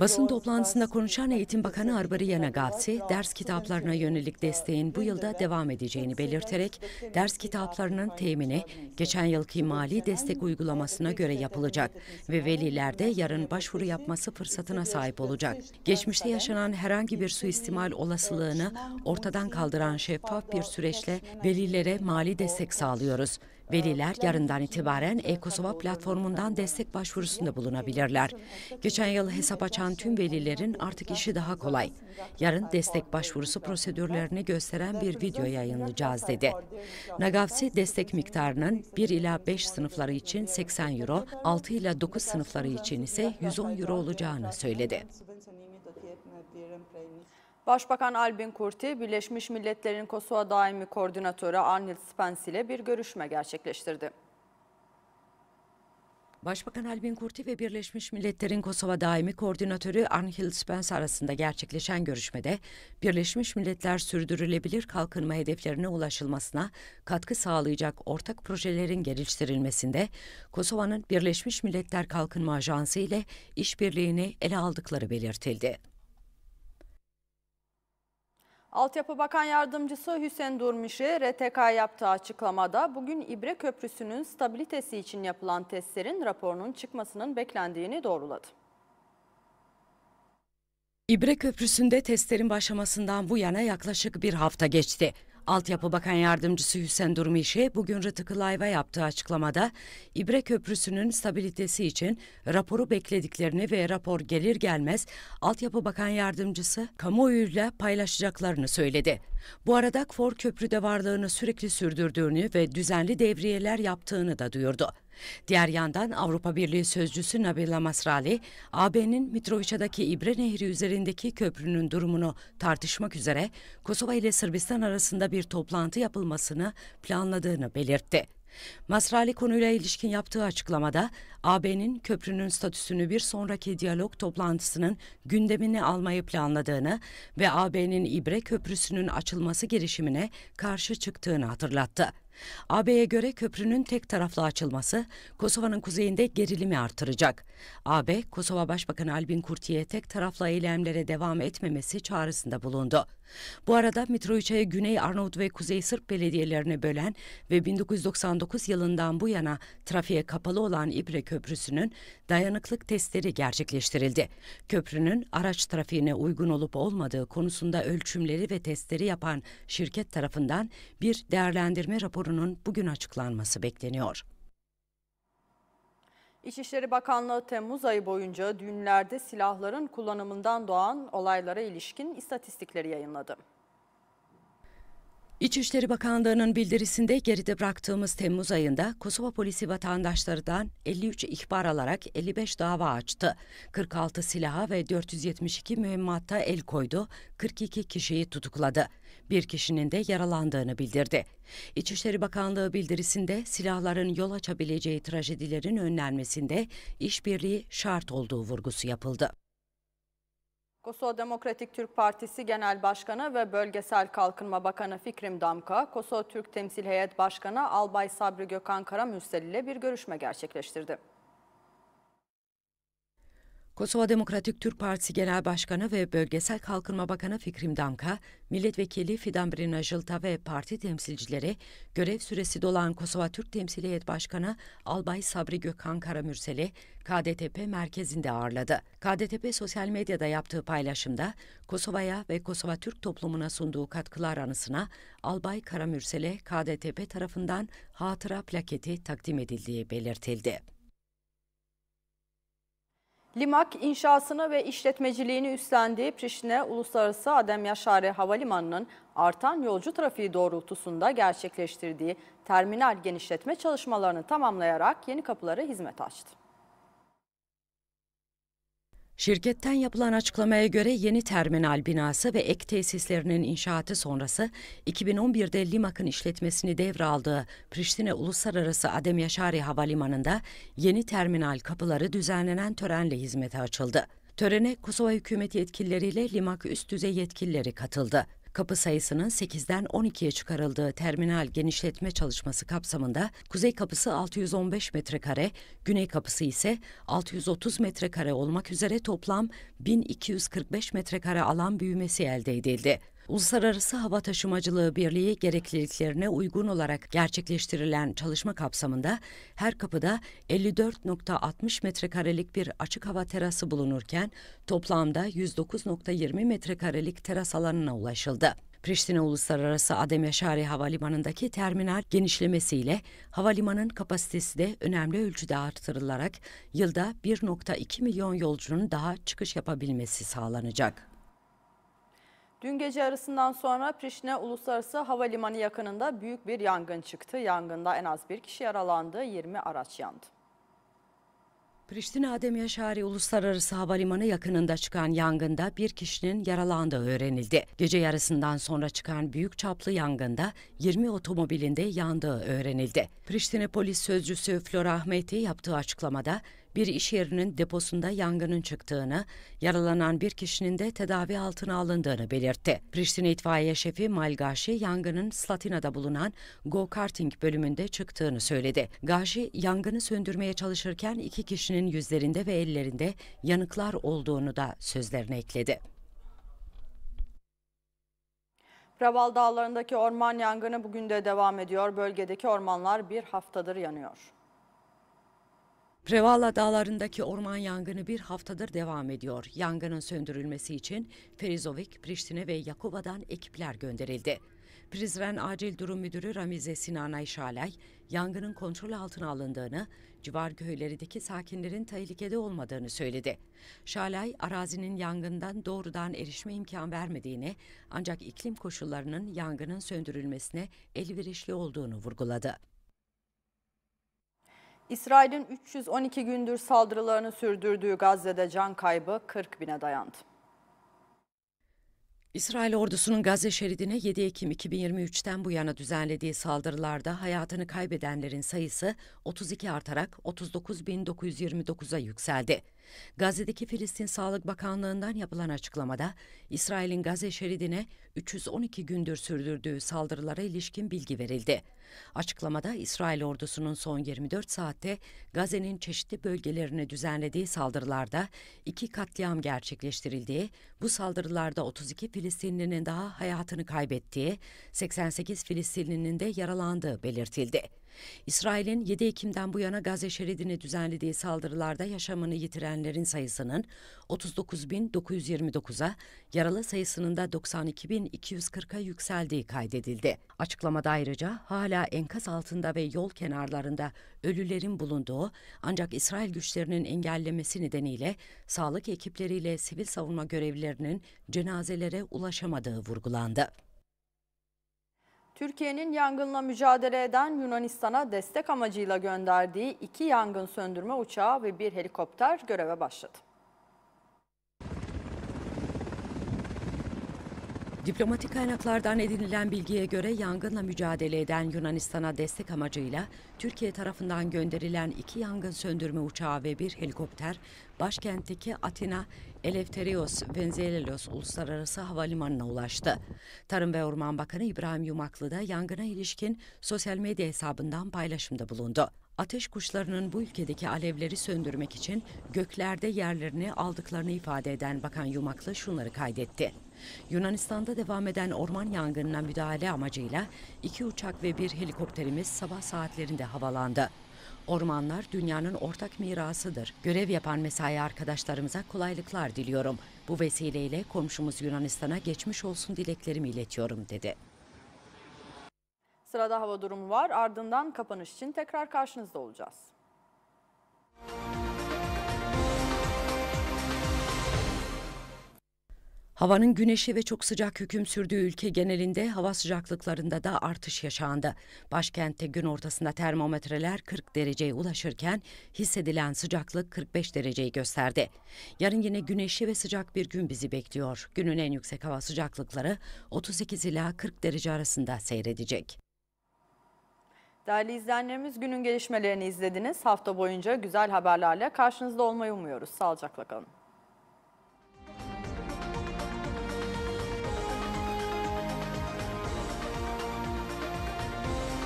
Basın toplantısında konuşan Eğitim Bakanı Arbariya Nagavsi, ders kitaplarına yönelik desteğin bu yılda devam edeceğini belirterek, ders kitaplarının temini geçen yılki mali destek uygulamasına göre yapılacak ve veliler de yarın başvuru yapması fırsatına sahip olacak. Geçmişte yaşanan herhangi bir suistimal olasılığını ortadan kaldıran şeffaf bir süreçle velilere mali destek sağlıyoruz. Veliler yarından itibaren e-Kosova platformundan destek başvurusunda bulunabilirler. Geçen yıl hesap açan tüm velilerin artık işi daha kolay. Yarın destek başvurusu prosedürlerini gösteren bir video yayınlayacağız dedi. Nagavsi destek miktarının 1 ila 5 sınıfları için 80 euro, 6 ila 9 sınıfları için ise 110 euro olacağını söyledi. Başbakan Albin Kurti, Birleşmiş Milletler'in Kosova Daimi Koordinatörü Arnil Spence ile bir görüşme gerçekleştirdi. Başbakan Albin Kurti ve Birleşmiş Milletler'in Kosova Daimi Koordinatörü Angel Spence arasında gerçekleşen görüşmede Birleşmiş Milletler sürdürülebilir kalkınma hedeflerine ulaşılmasına katkı sağlayacak ortak projelerin geliştirilmesinde Kosova'nın Birleşmiş Milletler Kalkınma Ajansı ile işbirliğini ele aldıkları belirtildi. Altyapı Bakan Yardımcısı Hüseyin Durmiş'i RTK yaptığı açıklamada bugün İbre Köprüsü'nün stabilitesi için yapılan testlerin raporunun çıkmasının beklendiğini doğruladı. İbre Köprüsü'nde testlerin başlamasından bu yana yaklaşık bir hafta geçti. Altyapı Bakan Yardımcısı Hüseyin Durmişi bugün Rıtıkılayva yaptığı açıklamada İbre Köprüsü'nün stabilitesi için raporu beklediklerini ve rapor gelir gelmez Altyapı Bakan Yardımcısı kamuoyuyla paylaşacaklarını söyledi. Bu arada KFOR köprüde varlığını sürekli sürdürdüğünü ve düzenli devriyeler yaptığını da duyurdu. Diğer yandan Avrupa Birliği Sözcüsü Nabila Masrali, AB'nin Mitrovica'daki İbre Nehri üzerindeki köprünün durumunu tartışmak üzere Kosova ile Sırbistan arasında bir toplantı yapılmasını planladığını belirtti. Masrali konuyla ilişkin yaptığı açıklamada AB'nin köprünün statüsünü bir sonraki diyalog toplantısının gündemine almayı planladığını ve AB'nin İbre Köprüsü'nün açılması girişimine karşı çıktığını hatırlattı. AB'ye göre köprünün tek taraflı açılması Kosova'nın kuzeyinde gerilimi artıracak. AB, Kosova Başbakanı Albin Kurti'ye tek taraflı eylemlere devam etmemesi çağrısında bulundu. Bu arada Mitrovica'yı Güney Arnavut ve Kuzey Sırp belediyelerine bölen ve 1999 yılından bu yana trafiğe kapalı olan İbre Köprüsü'nün dayanıklık testleri gerçekleştirildi. Köprünün araç trafiğine uygun olup olmadığı konusunda ölçümleri ve testleri yapan şirket tarafından bir değerlendirme raporu raporunun bugün açıklanması bekleniyor. İçişleri Bakanlığı Temmuz ayı boyunca düğünlerde silahların kullanımından doğan olaylara ilişkin istatistikleri yayınladı. İçişleri Bakanlığı'nın bildirisinde geride bıraktığımız Temmuz ayında Kosova polisi vatandaşlardan 53 ihbar alarak 55 dava açtı. 46 silaha ve 472 mühimmatta el koydu, 42 kişiyi tutukladı. Bir kişinin de yaralandığını bildirdi. İçişleri Bakanlığı bildirisinde silahların yol açabileceği trajedilerin önlenmesinde işbirliği şart olduğu vurgusu yapıldı. Kosova Demokratik Türk Partisi Genel Başkanı ve Bölgesel Kalkınma Bakanı Fikrim Damka, Kosova Türk Temsil Heyet Başkanı Albay Sabri Gökhan Karamürsel ile bir görüşme gerçekleştirdi. Kosova Demokratik Türk Partisi Genel Başkanı ve Bölgesel Kalkınma Bakanı Fikrim Damka, Milletvekili Fidan Brinajılta ve parti temsilcileri, görev süresi dolan Kosova Türk Temsiliyet Başkanı Albay Sabri Gökhan Karamürsel'i KDTP merkezinde ağırladı. KDTP sosyal medyada yaptığı paylaşımda Kosova'ya ve Kosova Türk toplumuna sunduğu katkılar anısına Albay Karamürsel'e KDTP tarafından hatıra plaketi takdim edildiği belirtildi. Limak inşasını ve işletmeciliğini üstlendiği Prişine Uluslararası Adem Yaşare Havalimanı'nın artan yolcu trafiği doğrultusunda gerçekleştirdiği terminal genişletme çalışmalarını tamamlayarak yeni kapıları hizmet açtı. Şirketten yapılan açıklamaya göre yeni terminal binası ve ek tesislerinin inşaatı sonrası 2011'de Limak'ın işletmesini devraldığı Priştine Uluslararası Adem Yaşari Havalimanı'nda yeni terminal kapıları düzenlenen törenle hizmete açıldı. Törene Kosova hükümeti yetkilileriyle Limak üst düzey yetkilileri katıldı kapı sayısının 8'den 12'ye çıkarıldığı terminal genişletme çalışması kapsamında kuzey kapısı 615 metrekare, güney kapısı ise 630 metrekare olmak üzere toplam 1245 metrekare alan büyümesi elde edildi. Uluslararası Hava Taşımacılığı Birliği gerekliliklerine uygun olarak gerçekleştirilen çalışma kapsamında her kapıda 54.60 metrekarelik bir açık hava terası bulunurken toplamda 109.20 metrekarelik teras alanına ulaşıldı. Priştine Uluslararası Adem Ademeşari Havalimanı'ndaki terminal genişlemesiyle havalimanın kapasitesi de önemli ölçüde artırılarak yılda 1.2 milyon yolcunun daha çıkış yapabilmesi sağlanacak. Dün gece arasından sonra Prişne Uluslararası Havalimanı yakınında büyük bir yangın çıktı. Yangında en az bir kişi yaralandı, 20 araç yandı. Pristina Adem Yaşari Uluslararası Havalimanı yakınında çıkan yangında bir kişinin yaralandığı öğrenildi. Gece yarısından sonra çıkan büyük çaplı yangında 20 otomobilinde yandığı öğrenildi. Pristina Polis Sözcüsü Flora Ahmeti yaptığı açıklamada bir iş yerinin deposunda yangının çıktığını, yaralanan bir kişinin de tedavi altına alındığını belirtti. Priştine itfaiye şefi Malgaşi yangının Slatina'da bulunan go-karting bölümünde çıktığını söyledi. Gaşi yangını söndürmeye çalışırken iki kişinin yüzlerinde ve ellerinde yanıklar olduğunu da sözlerine ekledi. Raval Dağları'ndaki orman yangını bugün de devam ediyor. Bölgedeki ormanlar bir haftadır yanıyor. Prevala dağlarındaki orman yangını bir haftadır devam ediyor. Yangının söndürülmesi için Perizovik, Priştine ve Yakova'dan ekipler gönderildi. Prizren Acil Durum Müdürü Ramize Sinanay Şalay, yangının kontrol altına alındığını, civar köylerindeki sakinlerin tehlikede olmadığını söyledi. Şalay, arazinin yangından doğrudan erişme imkan vermediğini, ancak iklim koşullarının yangının söndürülmesine elverişli olduğunu vurguladı. İsrail'in 312 gündür saldırılarını sürdürdüğü Gazze'de can kaybı 40 bine dayandı. İsrail ordusunun Gazze şeridine 7 Ekim 2023'ten bu yana düzenlediği saldırılarda hayatını kaybedenlerin sayısı 32 artarak 39.929'a yükseldi. Gazze'deki Filistin Sağlık Bakanlığı'ndan yapılan açıklamada İsrail'in Gazze şeridine 312 gündür sürdürdüğü saldırılara ilişkin bilgi verildi. Açıklamada İsrail ordusunun son 24 saatte Gazze'nin çeşitli bölgelerine düzenlediği saldırılarda iki katliam gerçekleştirildiği, bu saldırılarda 32 Filistinlinin daha hayatını kaybettiği, 88 Filistinlinin de yaralandığı belirtildi. İsrail'in 7 Ekim'den bu yana Gazze şeridine düzenlediği saldırılarda yaşamını yitirenlerin sayısının 39.929'a, yaralı sayısının da 92.240'a yükseldiği kaydedildi. Açıklamada ayrıca hala enkaz altında ve yol kenarlarında ölülerin bulunduğu ancak İsrail güçlerinin engellemesi nedeniyle sağlık ekipleriyle sivil savunma görevlilerinin cenazelere ulaşamadığı vurgulandı. Türkiye'nin yangınla mücadele eden Yunanistan'a destek amacıyla gönderdiği iki yangın söndürme uçağı ve bir helikopter göreve başladı. Diplomatik kaynaklardan edinilen bilgiye göre yangınla mücadele eden Yunanistan'a destek amacıyla Türkiye tarafından gönderilen iki yangın söndürme uçağı ve bir helikopter başkentteki Atina Eleftherios Venizelos Uluslararası Havalimanı'na ulaştı. Tarım ve Orman Bakanı İbrahim Yumaklı da yangına ilişkin sosyal medya hesabından paylaşımda bulundu. Ateş kuşlarının bu ülkedeki alevleri söndürmek için göklerde yerlerini aldıklarını ifade eden Bakan Yumaklı şunları kaydetti. Yunanistan'da devam eden orman yangınına müdahale amacıyla iki uçak ve bir helikopterimiz sabah saatlerinde havalandı. Ormanlar dünyanın ortak mirasıdır. Görev yapan mesai arkadaşlarımıza kolaylıklar diliyorum. Bu vesileyle komşumuz Yunanistan'a geçmiş olsun dileklerimi iletiyorum dedi. Sırada hava durumu var. Ardından kapanış için tekrar karşınızda olacağız. Havanın güneşi ve çok sıcak hüküm sürdüğü ülke genelinde hava sıcaklıklarında da artış yaşandı. Başkentte gün ortasında termometreler 40 dereceye ulaşırken hissedilen sıcaklık 45 dereceyi gösterdi. Yarın yine güneşli ve sıcak bir gün bizi bekliyor. Günün en yüksek hava sıcaklıkları 38 ila 40 derece arasında seyredecek. Değerli izleyenlerimiz günün gelişmelerini izlediniz. Hafta boyunca güzel haberlerle karşınızda olmayı umuyoruz. Sağlıcakla kalın.